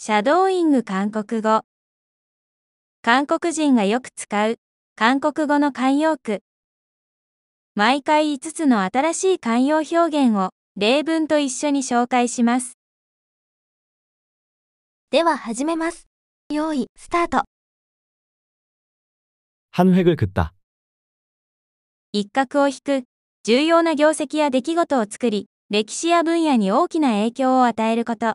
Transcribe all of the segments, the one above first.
シャドーイング韓国語。韓国人がよく使う韓国語の慣用句。毎回5つの新しい慣用表現を例文と一緒に紹介します。では始めます。用意、スタート。한획을긋 다。 一角を引く、重要な業績や出来事を作り、歴史や分野に大きな影響を与えること。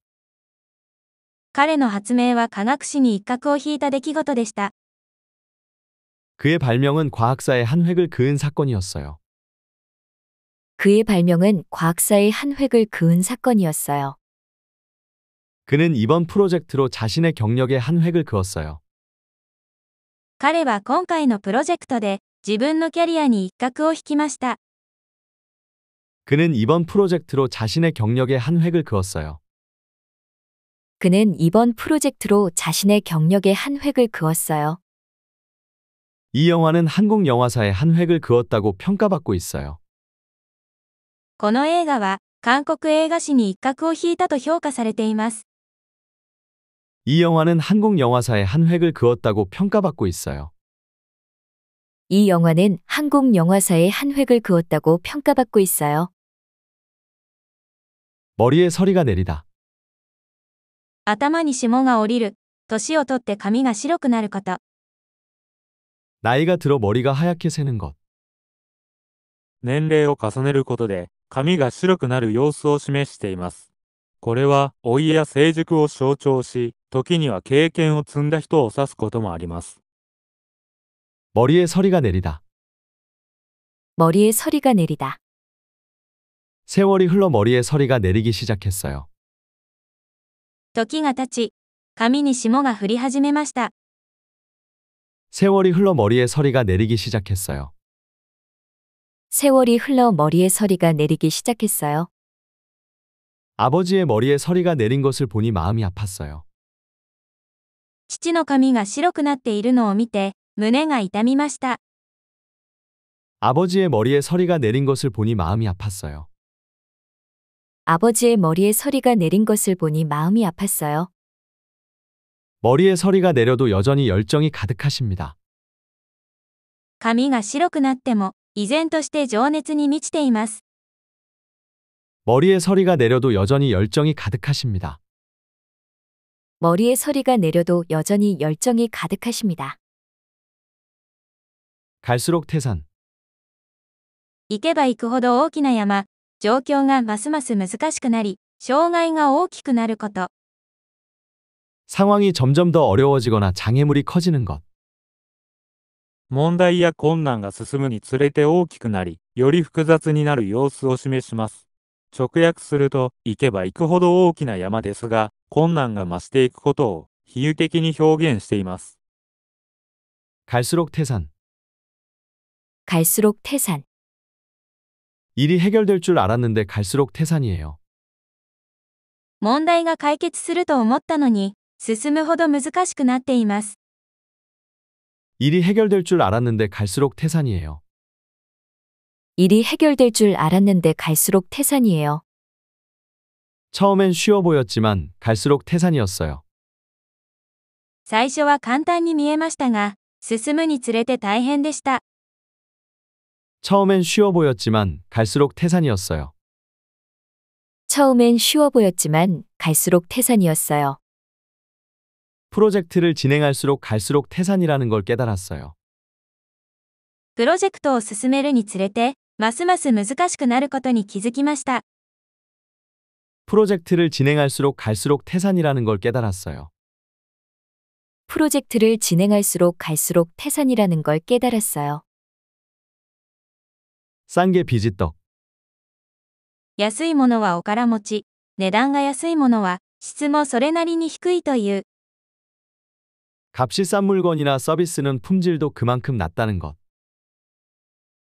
彼の発明は科学史に一角を引いた出来事でした。 그의 발명은 과학사의 한 획을 그은 사건이었어요. 그의 발명은 과학사의 한 획을 그은 사건이었어요. 그는 이번 프로젝트로 자신의 경력의 한 획을 그었어요. 彼は今回のプロジェクトで自分のキャリアに一角を引きまし 그는 이번 프로젝트로 자신의 경력의 한 획을 그었어요. 그는 이번 프로젝트로 자신의 경력의 한 획을 그었어요. 이 영화는 한국 영화사의 한 획을 그었다고 평가받고 있어요. この映画は韓国映画史に一角を引いたと評価されています。이 영화는 한국 영화사의 한 획을 그었다고 평가받고 있어요. 이 영화는 한국 영화사의 한 획을 그었다고 평가받고 있어요. 머리에 서리가 내리다. 頭に霜が降りる。年をとって髪が白くなること。나이가들어머리가하얗게새는것年齢を重ねることで髪が白くなる様子を示しています。これは老いや成熟を象徴し、時には経験を積んだ人を指すこともあります。머리에서리가내리다머리에서리가내리다세월이흘러머리에서리가내리기시작했어요時が経ち、髪に霜が降り始めました。 세월이 흘러 머리에 서리가 내리기 시작했어요. 세월이 흘러 머리에 서리가 내리기 시작했어요. 아버지의 머리에 서리가 내린 것을 보니 마음이 아팠어요. 父の髪が白くなっているのを見て胸が痛みました. 아버지의 머리에 서리가 내린 것을 보니 마음이 아팠어요. 아버지의 머리에 서리가 내린 것을 보니 마음이 아팠어요. 머리에 서리가 내려도 여전히 열정이 가득하십니다. 髪が白くなっても依然として情熱に미치ています 머리에 서리가 내려도 여전히 열정이 가득하십니다. 머리에 서리가 내려도 여전히 열정이 가득하십니다. 갈수록 태산, 行けば行くほど大きな山、状況がますます難しくなり、障害が大きくなること。상황이점점더어려워지거나장애물이커지는것問題や困難が進むにつれて大きくなり、より複雑になる様子を示します。直訳すると、行けば行くほど大きな山ですが、困難が増していくことを比喩的に表現しています。갈수록태산갈수록태산 일이 해결될 줄 알았는데 갈수록 태산이에요. 問題が解決すると思ったのに、進むほど難しくなっています。 일이 해결될 줄 알았는데 갈수록 태산이에요. 일이 해결될 줄 알았는데 갈수록 태산이에요. 처음엔 쉬워 보였지만 갈수록 태산이었어요. 最初は簡単に見えましたが、進むにつれて大変でした。 처음엔 쉬워 보였지만 갈수록 태산이었어요. 처음엔 쉬워 보였지만 갈수록 태산이었어요. 프로젝트를 진행할수록 갈수록 태산이라는 걸 깨달았어요. プロジェクトを進めるにつれて、ますます難しくなることに気づきました。 프로젝트를 진행할수록 갈수록 태산이라는 걸 깨달았어요. 프로젝트를 진행할수록 갈수록 태산이라는 걸 깨달았어요. 싼게비지떡安いものはおから持ち、値段が安いものは質もそれなりに低いという。값이싼물건이나서비스는품질도그만큼낮다는것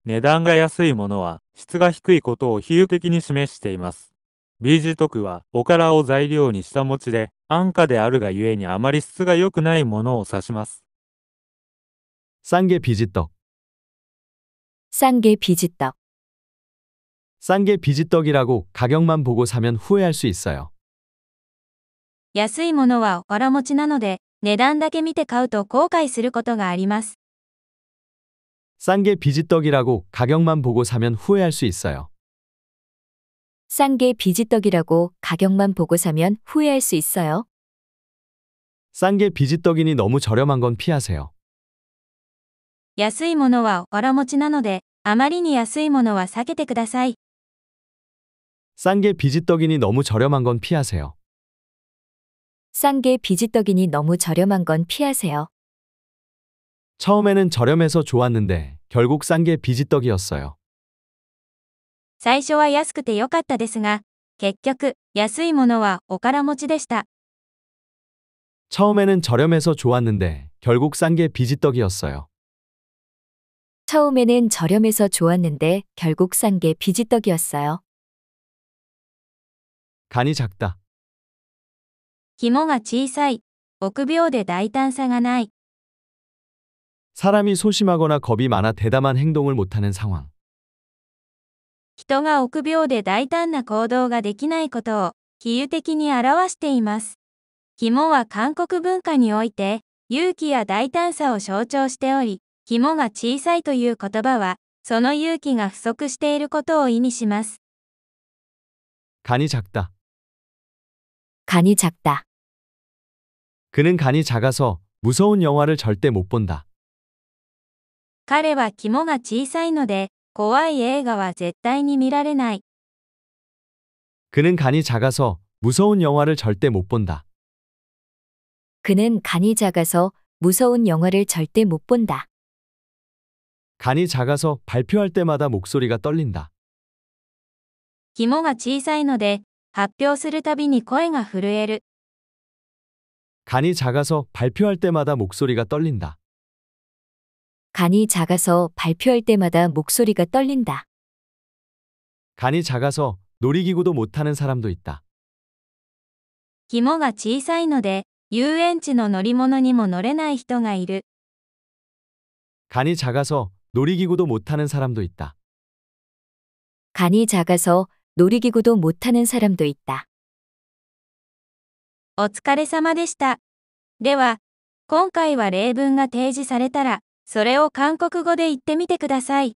値段が安いものは質が低いことを比喩的に示しています。ビージトクはおからを材料にした餅で安価であるがゆえにあまり質が良くないものを指します。싼ゲビジク 싼게 비지떡. 싼게 비지떡이라고 가격만 보고 사면 후회할 수 있어요. 安いものはわら持ちなので、値段だけ見て買うと後悔することがあります。싼 게 비지떡이라고 가격만 보고 사면 후회할 수 있어요. 싼게 비지떡이라고 가격만 보고 사면 후회할 수 있어요. 싼게 비지떡이니 너무 저렴한 건 피하세요. 安いものはおら持ちなので、あまりに安いものは避けてください。 싼게 비지떡이니 너무 저렴한 건 피하세요. 싼게 비지떡이니 너무 저렴한 건 피하세요. 처음에는 저렴해서 좋았는데 결국 싼게 비지떡이었어요. 最初は安くて良かったですが、結局、安いものはおから持ちでした。 처음에는 저렴해서 좋았는데 결국 싼게 비지떡이었어요. 처음에는 저렴해서 좋았는데 결국 싼게 비지떡이었어요. 간이 작다. 肝が小さい。臆病で大胆さがない。 사람이 소심하거나 겁이 많아 대담한 행동을 못하는 상황. 人が臆病で大胆な行動ができないことを比喩的に表しています。肝は韓国文化において勇気や大胆さを象徴しており、肝が小さいという言葉は、その勇気が不足していることを意味します。 간이 작다. 간이 작다. 그는 간이 작아서 무서운 영화를 절대 못 본다. 彼は肝が小さいので、怖い映画は絶対に見られない。 그는 간이 작아서 무서운 영화를 절대 못 본다. 그는 간이 작아서 무서운 영화를 절대 못 본다. 간이 작아서 발표할 때마다 목소리가 떨린다. 肝が小さいので、発表するたびに声が震える。 간이 작아서 발표할 때마다 목소리가 떨린다. 간이 작아서 발표할 때마다 목소리가 떨린다. 간이 작아서 놀이기구도 못하는 사람도 있다. 肝が小さいので、遊園地の乗り物にも乗れない人がいる。 간이 작아서 놀이기구도못타는사람도있다간이작아서놀이기구도못타는사람도있다お疲れ様でした。では、今回は例文が提示されたら、それを韓国語で言ってみてください。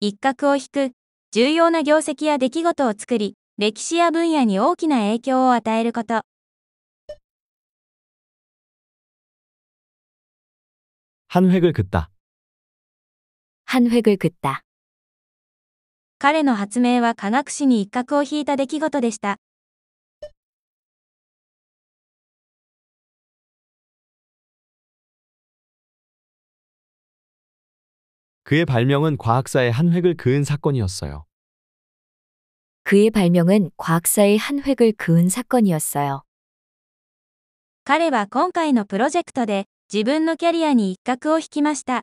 一角を引く、重要な業績や出来事を作り、歴史や分野に大きな影響を与えること。한획을긋다한획을긋다彼の発明は科学史に一角を引いた出来事でした。그의발명은과학사의한획을그은사건이었어요그의발명은과학사의한획을그은사건이었어요彼は今回のプロジェクトで自分のキャリアに一角を引きました。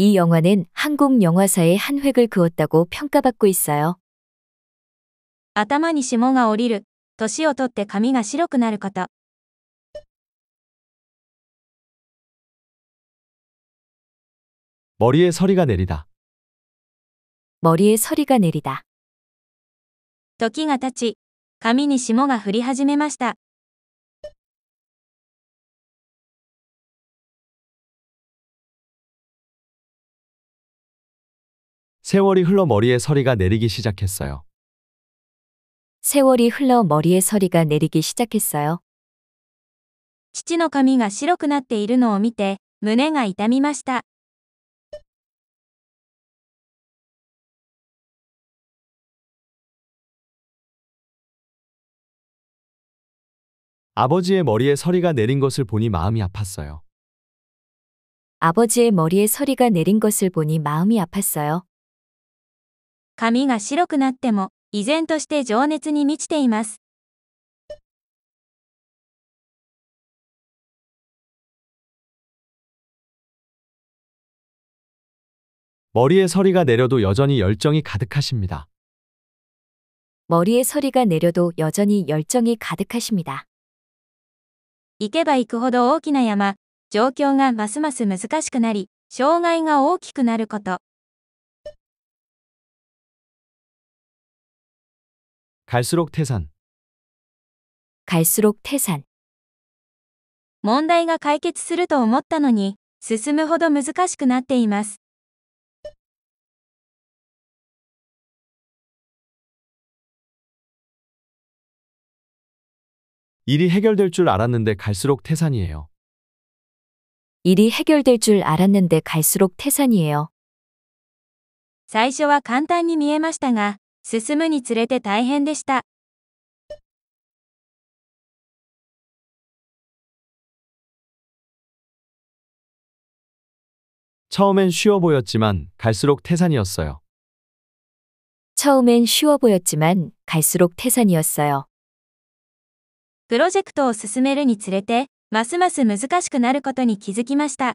이 영화는 한국 영화사의 한 획을 그었다고 평가받고 있어요. 아타마니 頭に霜が降りる、年をとって髪が白くなること。 머리에 서리가 내리다. 머리에 서리가 내리다. 도끼가 時が経ち髪に霜が降り始めまし다 세월이 흘러 머리에 서리가 내리기 시작했어요. 세월이 흘러 머리에 서리가 내리기 시작했어요. 父の髪が白くなっているのを見て、胸が痛みました。 아버지의 머리에 서리가 내린 것을 보니 마음이 아팠어요. 아버지의 머리에 서리가 내린 것을 보니 마음이 아팠어요. 髪が白くなっても、依然として情熱に満ちています。머리에서리가내려도여전히열정이가득하십니다머리에서리가내려도여전히열정이가득하십니다行けば行くほど大きな山、状況がますます難しくなり、障害が大きくなること。 갈수록 태산. 갈수록 태산. 問題が解決すると思ったのに、進むほど難しくなっています。 일이 해결될 줄 알았는데 갈수록 태산이에요. 일이 해결될 줄 알았는데 갈수록 태산이에요. 最初は簡単に見えましたが、進むにつれて大変でした。처음엔쉬워보였지만갈수록태산이었어요처음엔쉬워보였지만갈수록태산이었어요プロジェクトを進めるにつれて、ますます難しくなることに気づきました。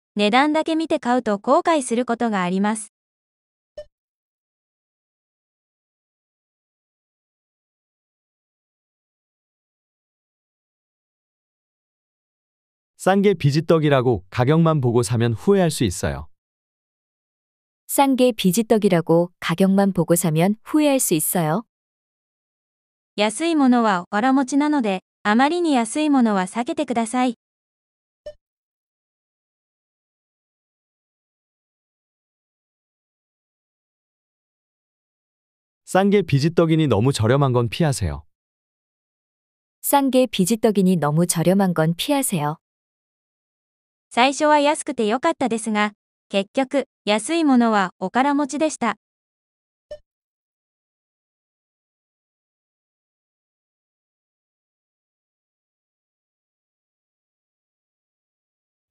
値段だけ見て買うと後悔することがあります。싼게비지떡이라고가격만보고사면후회할수있어요싼게비지떡이라고가격만보고사면후회할수있어요安いものはわらもちなので、あまりに安いものは避けてください。 싼게 비지떡이니 너무 저렴한 건 피하세요. 싼 게 비지떡이니 너무 저렴한 건 피하세요. 最初は安くてよかったですが、結局、安いものはおから持ちでした。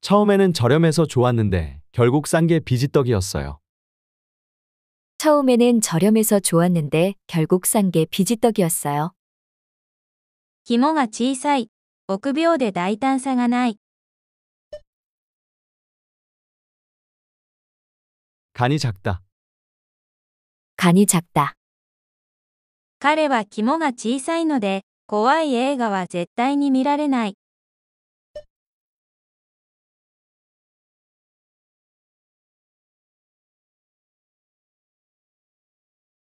처음에는 저렴해서 좋았는데 결국 싼 게 비지떡이었어요. 처음에는 저렴해서 좋았는데 결국 싼게 비지떡이었어요. 肝が小さい。臆病で大胆さがない。 간이 작다. 간이 작다. 彼は肝が小さいので、怖い映画は絶対に見られない。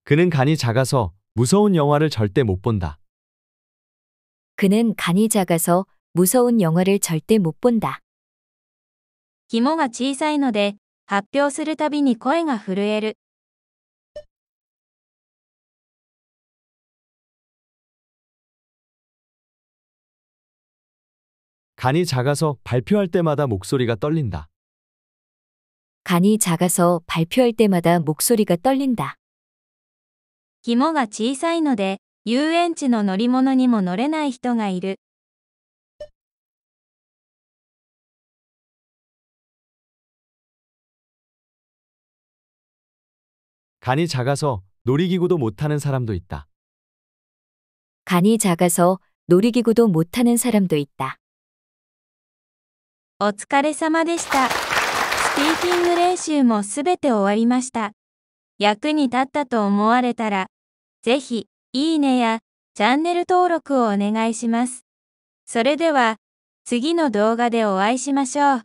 그는 간이 작아서 무서운 영화를 절대 못 본다. 그는 간이 작아서 무서운 영화를 절대 못 본다. 肝が小さいので、発表するたびに声が震える。 간이 작아서 발표할 때마다 목소리가 떨린다. 간이 작아서 발표할 때마다 목소리가 떨린다. 肝が小さいので、遊園地の乗り物にも乗れない人がいる。간이작아서놀이기구도못타는사람도있다간이작아서놀이기구도못는사람도있다お疲れ様でした。スピーキング練習もすべて終わりました。役に立ったと思われたら、ぜひ、いいねやチャンネル登録をお願いします。それでは、次の動画でお会いしましょう。